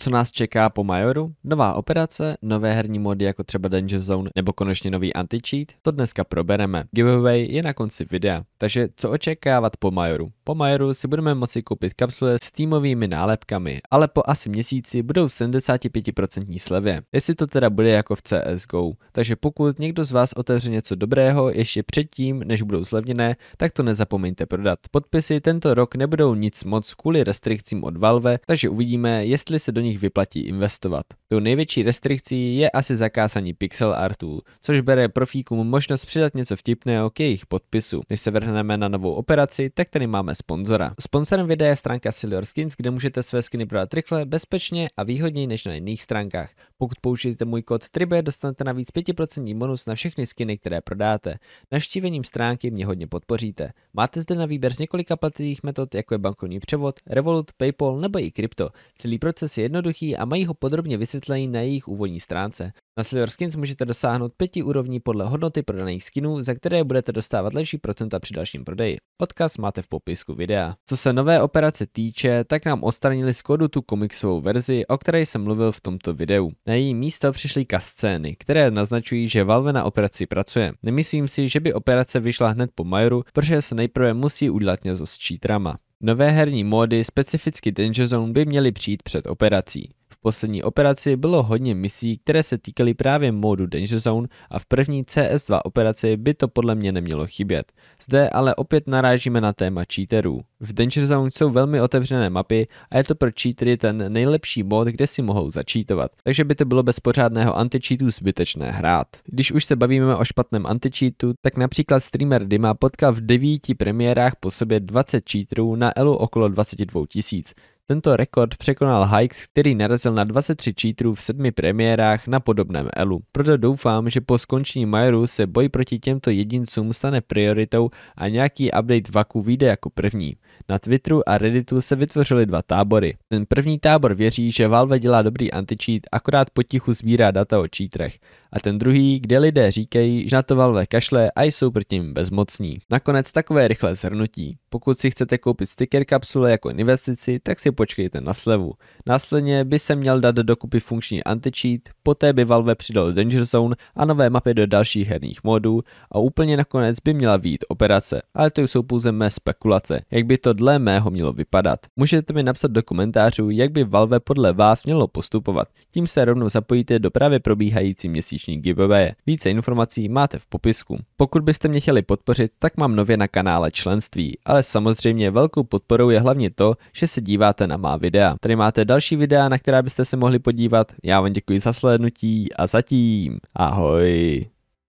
Co nás čeká po Majoru? Nová operace, nové herní mody jako třeba Danger Zone nebo konečně nový anti-cheat? To dneska probereme. Giveaway je na konci videa. Takže co očekávat po Majoru? Po Majoru si budeme moci koupit kapsule s týmovými nálepkami, ale po asi měsíci budou v 75% slevě. Jestli to teda bude jako v CSGO. Takže pokud někdo z vás otevře něco dobrého ještě předtím, než budou zlevněné, tak to nezapomeňte prodat. Podpisy tento rok nebudou nic moc kvůli restrikcím od Valve, takže uvidíme, jestli se do nich vyplatí investovat. Tou největší restrikcí je asi zakázání pixel artů, což bere profíkům možnost přidat něco vtipného k jejich podpisu. Než se vrhneme na novou operaci, tak tady máme sponzora. Sponzorem videa je stránka Silver Skins, kde můžete své skiny prodat rychle, bezpečně a výhodněji než na jiných stránkách. Pokud použijete můj kód TRIBE, dostanete navíc 5% bonus na všechny skiny, které prodáte. Navštívením stránky mě hodně podpoříte. Máte zde na výběr z několika platných metod, jako je bankovní převod, Revolut, PayPal nebo i krypto. Celý proces je jedno jednoduchý a mají ho podrobně vysvětlený na jejich úvodní stránce. Na Silver Skins můžete dosáhnout pěti úrovní podle hodnoty prodaných skinů, za které budete dostávat lepší procenta při dalším prodeji. Odkaz máte v popisku videa. Co se nové operace týče, tak nám odstranili z kodu tu komiksovou verzi, o které jsem mluvil v tomto videu. Na její místo přišly kascény, které naznačují, že Valve na operaci pracuje. Nemyslím si, že by operace vyšla hned po Majoru, protože se nejprve musí udělat něco s čítrama. Nové herní módy, specificky Danger Zone, by měly přijít před operací. V poslední operaci bylo hodně misí, které se týkaly právě módu Danger Zone a v první CS2 operaci by to podle mě nemělo chybět. Zde ale opět narážíme na téma cheaterů. V Danger Zone jsou velmi otevřené mapy a je to pro cheatery ten nejlepší mod, kde si mohou začítovat, takže by to bylo bez pořádného anticheatu zbytečné hrát. Když už se bavíme o špatném anticheatu, tak například streamer Dima potkal v devíti premiérách po sobě 20 cheaterů na elu okolo 22 tisíc. Tento rekord překonal Hikes, který narazil na 23 cheaterů v sedmi premiérách na podobném elu. Proto doufám, že po skončení Majoru se boj proti těmto jedincům stane prioritou a nějaký update Vaku vyjde jako první. Na Twitteru a Redditu se vytvořily dva tábory. Ten první tábor věří, že Valve dělá dobrý antičít, akorát potichu sbírá data o cheatrech. A ten druhý, kde lidé říkají, že na to Valve kašle a jsou proti ním bezmocní. Nakonec takové rychlé zhrnutí. Pokud si chcete koupit sticker kapsule jako investici, tak si počkejte na slevu. Následně by se měl dát dokupy funkční antičít, poté by Valve přidal Danger Zone a nové mapy do dalších herních modů a úplně nakonec by měla být operace, ale to jsou pouze mé spekulace. Jak by to dle mého mělo vypadat. Můžete mi napsat do komentářů, jak by Valve podle vás mělo postupovat. Tím se rovnou zapojíte do právě probíhající měsíční giveaway. Více informací máte v popisku. Pokud byste mě chtěli podpořit, tak mám nově na kanále členství, ale samozřejmě velkou podporou je hlavně to, že se díváte na má videa. Tady máte další videa, na která byste se mohli podívat. Já vám děkuji za slednutí a zatím. Ahoj.